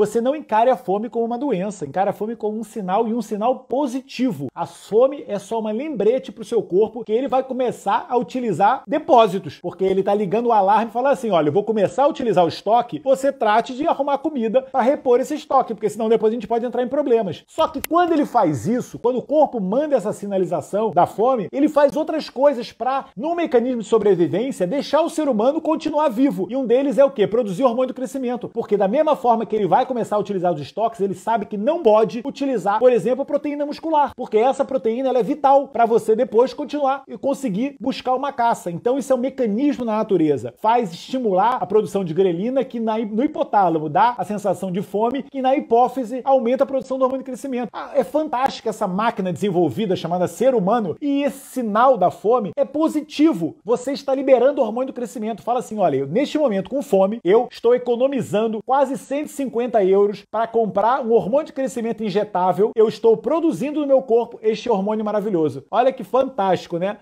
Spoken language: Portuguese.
Você não encare a fome como uma doença, encare a fome como um sinal e um sinal positivo. A fome é só uma lembrete para o seu corpo que ele vai começar a utilizar depósitos, porque ele está ligando o alarme e falando assim: olha, eu vou começar a utilizar o estoque, você trate de arrumar comida para repor esse estoque, porque senão depois a gente pode entrar em problemas. Só que quando ele faz isso, quando o corpo manda essa sinalização da fome, ele faz outras coisas para, num mecanismo de sobrevivência, deixar o ser humano continuar vivo. E um deles é o que? Produzir hormônio do crescimento. Porque da mesma forma que ele vai começar a utilizar os estoques, ele sabe que não pode utilizar, por exemplo, a proteína muscular, porque essa proteína ela é vital para você depois continuar e conseguir buscar uma caça. Então, isso é um mecanismo na natureza. Faz estimular a produção de grelina, que na, no hipotálamo dá a sensação de fome, e na hipófise aumenta a produção do hormônio de crescimento. Ah, é fantástica essa máquina desenvolvida chamada ser humano, e esse sinal da fome é positivo. Você está liberando o hormônio do crescimento. Fala assim: olha, eu, neste momento com fome, eu estou economizando quase 150 50 euros para comprar um hormônio de crescimento injetável, eu estou produzindo no meu corpo este hormônio maravilhoso. Olha que fantástico, né?